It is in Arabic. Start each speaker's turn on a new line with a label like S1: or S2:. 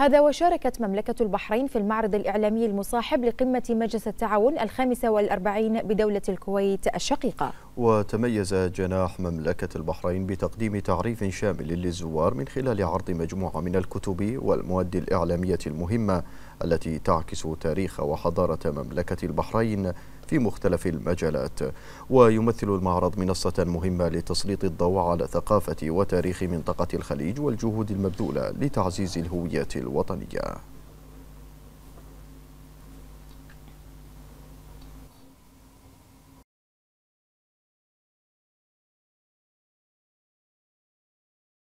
S1: هذا وشاركت مملكة البحرين في المعرض الإعلامي المصاحب لقمة مجلس التعاون الخامسة والأربعين بدولة الكويت الشقيقة
S2: وتميز جناح مملكة البحرين بتقديم تعريف شامل للزوار من خلال عرض مجموعة من الكتب والمواد الإعلامية المهمة التي تعكس تاريخ وحضارة مملكة البحرين في مختلف المجالات ويمثل المعرض منصة مهمة لتسليط الضوء على ثقافة وتاريخ منطقة الخليج والجهود المبذولة لتعزيز الهوية الوطنية